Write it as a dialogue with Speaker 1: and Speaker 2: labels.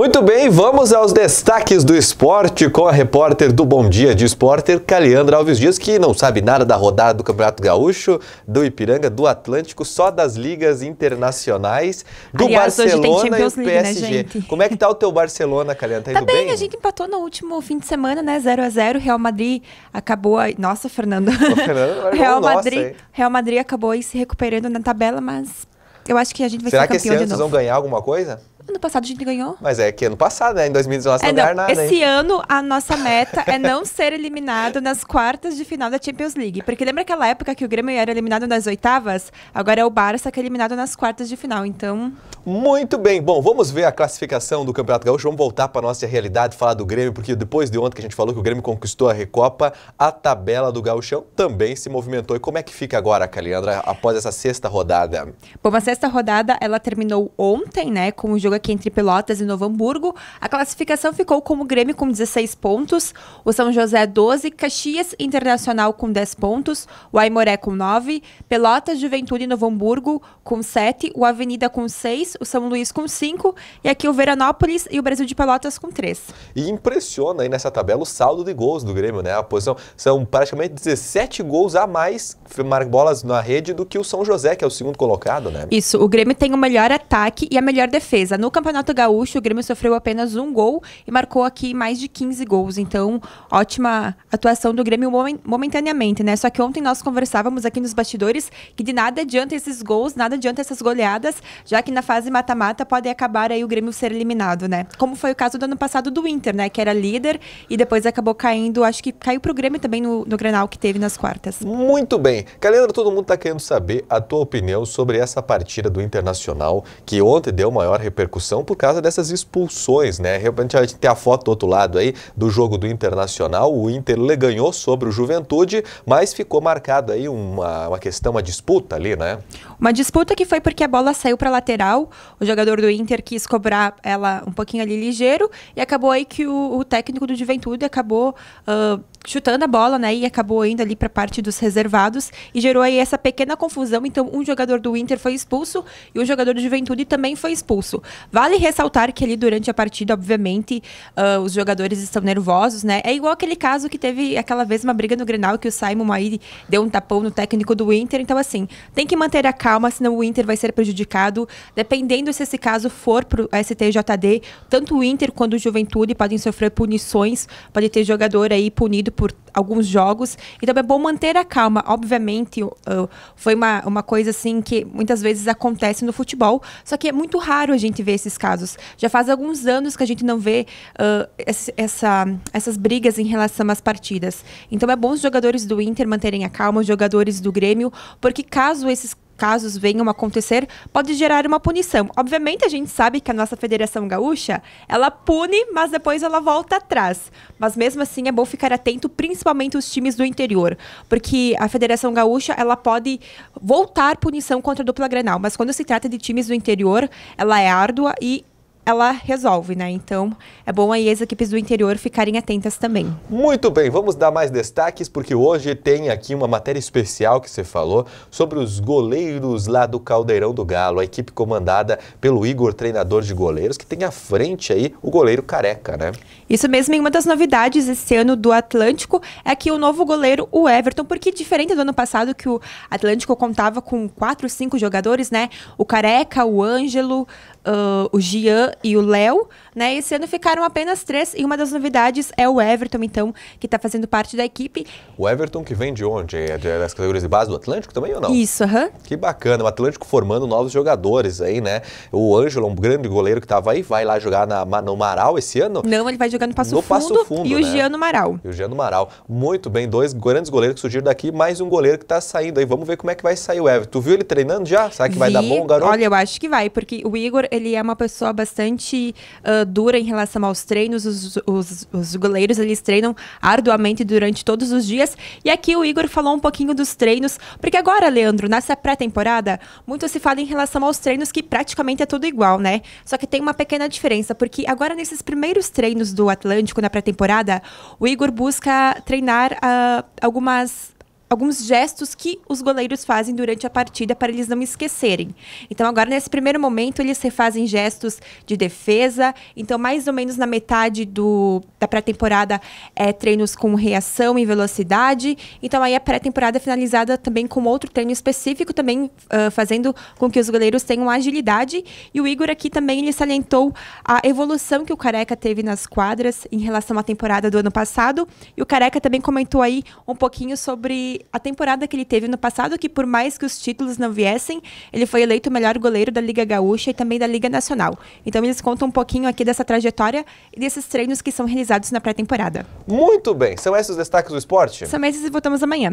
Speaker 1: Muito bem, vamos aos destaques do esporte com a repórter do Bom Dia de Esporte, Caliandra Alves Dias, que não sabe nada da rodada do Campeonato Gaúcho, do Ipiranga, do Atlântico, só das ligas internacionais, do Aliás, Barcelona e do PSG. League, né, Como é que tá o teu Barcelona, Caliandra? Tá, tá bem, bem, a
Speaker 2: gente empatou no último fim de semana, né? 0 a 0 Real Madrid acabou... A... Nossa, Fernando. Fernando Real, nossa, Madrid, Real Madrid acabou se recuperando na tabela, mas eu acho que a gente vai Será ser campeão de novo. Será que esse ano
Speaker 1: vão ganhar alguma coisa?
Speaker 2: Ano passado a gente ganhou.
Speaker 1: Mas é que ano passado, né? Em 2019 é, não, não nada. Esse hein?
Speaker 2: ano a nossa meta é não ser eliminado nas quartas de final da Champions League. Porque lembra aquela época que o Grêmio era eliminado nas oitavas? Agora é o Barça que é eliminado nas quartas de final, então...
Speaker 1: Muito bem. Bom, vamos ver a classificação do Campeonato Gaúcho. Vamos voltar para nossa realidade, falar do Grêmio, porque depois de ontem que a gente falou que o Grêmio conquistou a Recopa, a tabela do Gauchão também se movimentou. E como é que fica agora, Caliandra, após essa sexta rodada?
Speaker 2: Bom, a sexta rodada, ela terminou ontem, né, com o jogo aqui entre Pelotas e Novo Hamburgo. A classificação ficou como Grêmio com 16 pontos, o São José 12, Caxias Internacional com 10 pontos, o Aimoré com 9, Pelotas, Juventude e Novo Hamburgo com 7, o Avenida com 6, o São Luís com 5 e aqui o Veranópolis e o Brasil de Pelotas com 3.
Speaker 1: E impressiona aí nessa tabela o saldo de gols do Grêmio, né? A posição são praticamente 17 gols a mais bolas na rede do que o São José, que é o segundo colocado, né?
Speaker 2: Isso, o Grêmio tem o melhor ataque e a melhor defesa. No no Campeonato Gaúcho, o Grêmio sofreu apenas um gol e marcou aqui mais de 15 gols. Então, ótima atuação do Grêmio momentaneamente, né? Só que ontem nós conversávamos aqui nos bastidores que de nada adianta esses gols, nada adianta essas goleadas, já que na fase mata-mata pode acabar aí o Grêmio ser eliminado, né? Como foi o caso do ano passado do Inter, né? Que era líder e depois acabou caindo, acho que caiu pro Grêmio também no, no Grenal que teve nas quartas. Muito
Speaker 1: bem. Calendra, todo mundo tá querendo saber a tua opinião sobre essa partida do Internacional, que ontem deu maior repercussão repercussão por causa dessas expulsões, né? Realmente a gente tem a foto do outro lado aí do jogo do Internacional, o Inter ganhou sobre o Juventude, mas ficou marcada aí uma, uma questão, uma disputa ali, né?
Speaker 2: Uma disputa que foi porque a bola saiu para lateral, o jogador do Inter quis cobrar ela um pouquinho ali ligeiro e acabou aí que o, o técnico do Juventude acabou uh, chutando a bola, né? E acabou indo ali para a parte dos reservados e gerou aí essa pequena confusão. Então, um jogador do Inter foi expulso e o jogador do Juventude também foi expulso. Vale ressaltar que ali durante a partida, obviamente, uh, os jogadores estão nervosos, né? É igual aquele caso que teve aquela vez uma briga no Grenal que o Simon aí deu um tapão no técnico do Inter. Então, assim, tem que manter a calma, senão o Inter vai ser prejudicado. Dependendo se esse caso for pro STJD, tanto o Inter quanto o Juventude podem sofrer punições, pode ter jogador aí punido por alguns jogos. Então é bom manter a calma. Obviamente, uh, foi uma, uma coisa assim que muitas vezes acontece no futebol, só que é muito raro a gente ver vê esses casos. Já faz alguns anos que a gente não vê uh, essa, essas brigas em relação às partidas. Então é bom os jogadores do Inter manterem a calma, os jogadores do Grêmio, porque caso esses casos venham a acontecer, pode gerar uma punição. Obviamente, a gente sabe que a nossa Federação Gaúcha, ela pune, mas depois ela volta atrás. Mas mesmo assim, é bom ficar atento, principalmente os times do interior, porque a Federação Gaúcha, ela pode voltar punição contra a dupla Grenal, mas quando se trata de times do interior, ela é árdua e ela resolve, né? Então é bom aí as equipes do interior ficarem atentas também.
Speaker 1: Muito bem, vamos dar mais destaques porque hoje tem aqui uma matéria especial que você falou sobre os goleiros lá do Caldeirão do Galo, a equipe comandada pelo Igor, treinador de goleiros, que tem à frente aí o goleiro careca, né?
Speaker 2: Isso mesmo, e uma das novidades esse ano do Atlântico é que o novo goleiro, o Everton, porque diferente do ano passado que o Atlântico contava com quatro, cinco jogadores, né? O Careca, o Ângelo, uh, o Gian e o Léo, né? Esse ano ficaram apenas três e uma das novidades é o Everton, então, que está fazendo parte da equipe.
Speaker 1: O Everton que vem de onde? É das categorias de base do Atlântico também ou não? Isso, aham. Uhum. Que bacana, o Atlântico formando novos jogadores aí, né? O Ângelo, um grande goleiro que estava aí, vai lá jogar na, no Marau esse ano? Não,
Speaker 2: ele vai jogar no Passo, no Passo Fundo e né? o Gian no Marau.
Speaker 1: E o Gian no Marau. Muito bem, dois grandes goleiros que surgiram daqui, mais um goleiro que está saindo aí. Vamos ver como é que vai sair o Everton. Tu viu ele treinando já? Será que Vi. vai dar bom, garoto? Olha, eu
Speaker 2: acho que vai, porque o Igor ele é uma pessoa bastante uh, dura em relação aos treinos. Os, os, os, goleiros, eles treinam arduamente durante todos os dias. E aqui o Igor falou um pouquinho dos treinos, porque agora, Leandro, nessa pré-temporada, muito se fala em relação aos treinos, que praticamente é tudo igual, né? Só que tem uma pequena diferença, porque agora nesses primeiros treinos do Atlântico na pré-temporada, o Igor busca treinar uh, algumas alguns gestos que os goleiros fazem durante a partida para eles não esquecerem. Então, agora, nesse primeiro momento, eles refazem gestos de defesa. Então, mais ou menos na metade do, da pré-temporada, é treinos com reação e velocidade. Então, aí a pré-temporada é finalizada também com outro treino específico, também uh, fazendo com que os goleiros tenham agilidade. E o Igor aqui também ele salientou a evolução que o Careca teve nas quadras em relação à temporada do ano passado. E o Careca também comentou aí um pouquinho sobre a temporada que ele teve no passado, que por mais que os títulos não viessem, ele foi eleito o melhor goleiro da Liga Gaúcha e também da Liga Nacional. Então eles contam um pouquinho aqui dessa trajetória e desses treinos que são realizados na pré-temporada.
Speaker 1: Muito bem, são esses os destaques do esporte? São
Speaker 2: esses e voltamos amanhã.